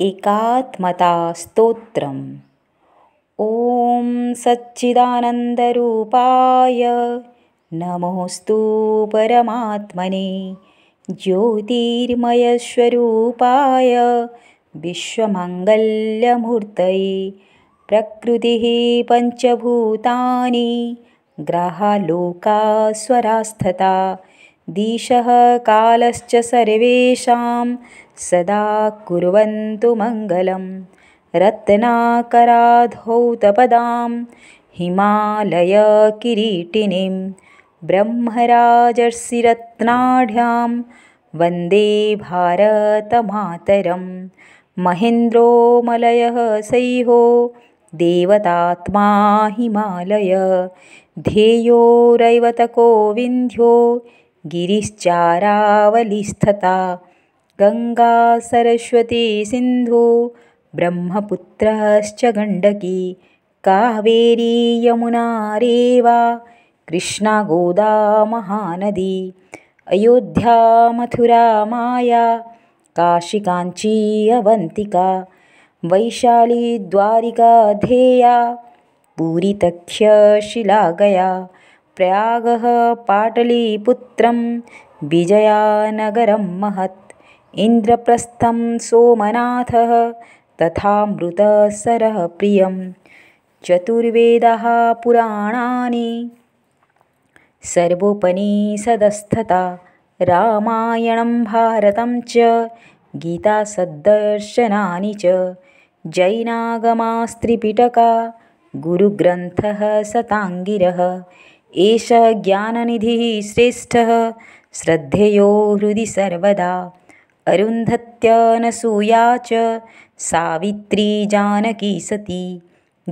एकात्मतास्तोत्रम् ॐ सच्चिदानन्दरूपाय नमोऽस्तु परमात्मने ज्योतिर्मयस्वरूपाय विश्वमङ्गल्यमूर्तये प्रकृतिः पञ्चभूतानि ग्रहालोकास्वरास्तथा स्वरास्थता दिशः कालश्च सर्वेषां सदा कुर्वन्तु मङ्गलं रत्नाकराधौतपदां हिमालय किरीटिनीं ब्रह्मराजर्षिरत्नाढ्यां वन्दे भारतमातरं महेन्द्रोमलयः सैहो देवतात्मा हिमालय ध्येयोरैवतकोविन्ध्यो गिरिश्चारावलिस्थता सरस्वती सिन्धु ब्रह्मपुत्रश्च गण्डकी कावेरी यमुना रेवा महानदी अयोध्या मथुरा माया काशिकाञ्ची अवन्तिका वैशाली द्वारिका धेया पूरितख्यशिलागया प्रयागः पाटलीपुत्रं विजयानगरं महत् इन्द्रप्रस्थं सोमनाथः तथा मृतसरः प्रियं चतुर्वेदः पुराणानि सर्वोपनिषदस्थता रामायणं भारतं च गीतासद्दर्शनानि च जैनागमास्त्रिपिटका गुरुग्रन्थः सताङ्गिरः एष ज्ञाननिधिः श्रेष्ठः श्रद्धेयो हृदि सर्वदा अरुन्धत्यानसूया च सावित्री जानकी सती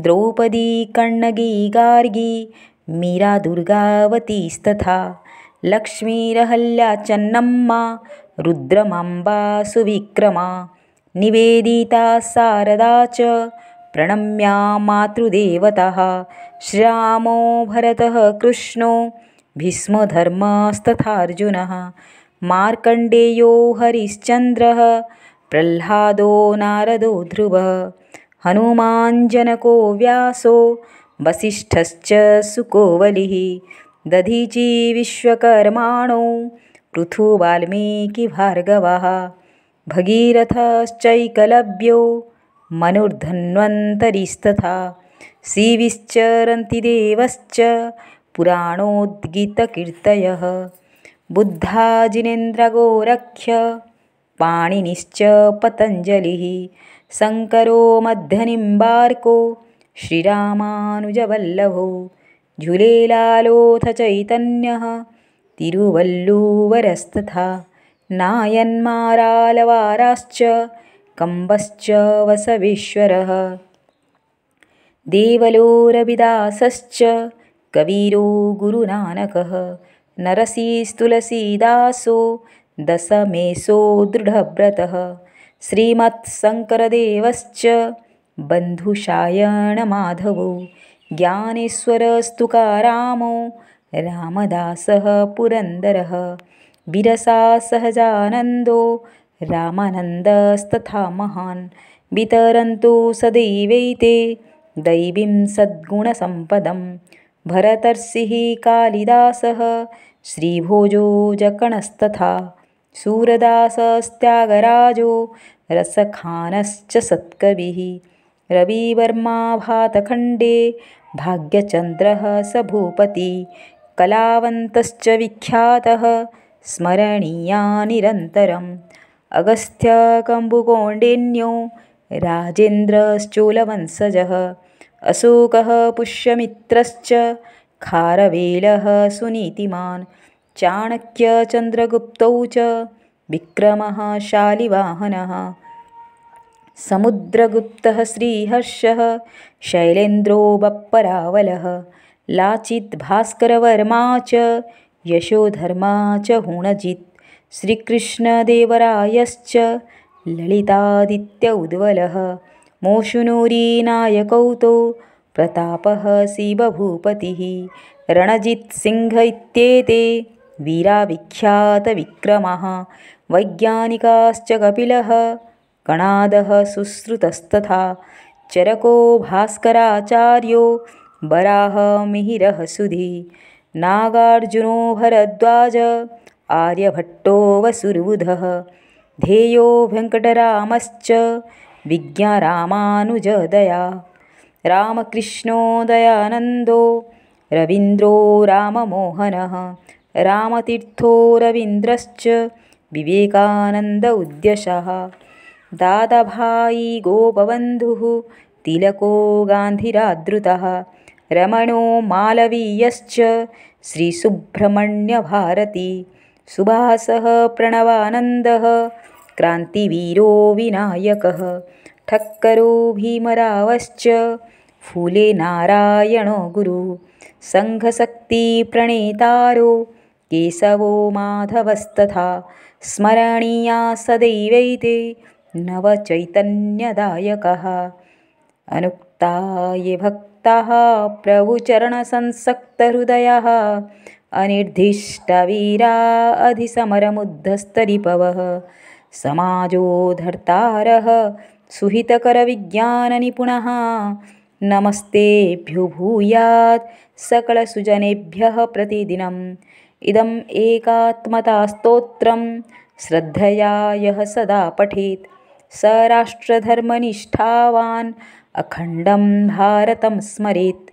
द्रौपदी कण्णगी गार्गी मीरा दुर्गावतीस्तथा लक्ष्मीरहल्या चन्नम्मा रुद्रमम्बा सुविक्रमा निवेदिता सारदा च प्रणम्या मातृदेवतः श्रीरामो भरतः कृष्णो भीष्मधर्मास्तथार्जुनः मार्कण्डेयो हरिश्चन्द्रः प्रह्लादो नारदो ध्रुवः हनुमाञ्जनको व्यासो वसिष्ठश्च सुकोवलिः दधिजिविश्वकर्माणौ पृथुवाल्मीकिभार्गवः भगीरथश्चैकलव्यो मनुर्धन्वन्तरिस्तथा देवश्च पुराणोद्गीतकीर्तयः बुद्धाजिनेन्द्रगोरख्य पाणिनिश्च पतञ्जलिः शङ्करो मध्यनिम्बार्को श्रीरामानुजवल्लभो झुलेलालोऽथ चैतन्यः तिरुवल्लूवरस्तथा नायन्मारालवाराश्च कम्बश्च वसवेश्वरः देवलोरविदासश्च कवीरो गुरुनानकः नरसीस्तुलसीदासो दशमेशो दृढव्रतः श्रीमत् बन्धुशायणमाधवो ज्ञानेश्वरस्तुकारामो रामदासः पुरन्दरः विरसासहजानन्दो सहजानन्दो रामानन्दस्तथा महान् वितरन्तु सदैवैते दैवीं सद्गुणसम्पदम् भरतर्षिः कालिदासः श्रीभोजो जकणस्तथा सूरदासस्त्यागराजो रसखानश्च सत्कविः भातखण्डे भाग्यचन्द्रः स भूपति कलावन्तश्च विख्यातः स्मरणीया निरन्तरम् अगस्त्यकम्बुकोण्डिन्यो राजेन्द्रश्चोलवंशजः अशोकः पुष्यमित्रश्च खारवेलः सुनीतिमान् चाणक्यचन्द्रगुप्तौ च विक्रमः शालिवाहनः समुद्रगुप्तः श्रीहर्षः शैलेन्द्रोबप्परावलः लाचित् भास्करवर्मा च यशोधर्मा च हुणजित् श्रीकृष्णदेवरायश्च ललितादित्य उद्वलः तौ प्रतापः शिवभूपतिः रणजित्सिंह इत्येते वीराविख्यातविक्रमः वैज्ञानिकाश्च कपिलः कणादः सुश्रुतस्तथा चरको भास्कराचार्यो मिहिरः सुधि नागार्जुनो भरद्वाज आर्यभट्टो वसुर्बुधः ध्येयो वेङ्कटरामश्च विज्ञा रामानुजदया दयानन्दो। रवीन्द्रो राममोहनः रामतीर्थो रवीन्द्रश्च विवेकानन्द उद्यशः दादाभाई गोपबन्धुः तिलको गान्धिराद्रुतः रमणो मालवीयश्च श्रीसुब्रह्मण्यभारती सुभासः प्रणवानन्दः क्रान्तिवीरो विनायकः ठक्करो भीमरावश्च फूले नारायणो गुरु सङ्घशक्तिप्रणेतारो केशवो माधवस्तथा स्मरणीया सदैवैते नवचैतन्यदायकः अनुक्ता ये भक्ताः प्रभुचरणसंसक्तहृदयः अनिर्दिष्टवीरा अधिसमरमुद्धस्तरिपवः समाजो धर्तारः सुहितकरविज्ञाननिपुणः नमस्तेभ्यो भूयात् सकलसुजनेभ्यः प्रतिदिनम् इदम् एकात्मतास्तोत्रं श्रद्धया यः सदा पठेत् सराष्ट्रधर्मनिष्ठावान् अखण्डं भारतं स्मरेत्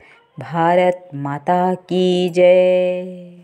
माता की जय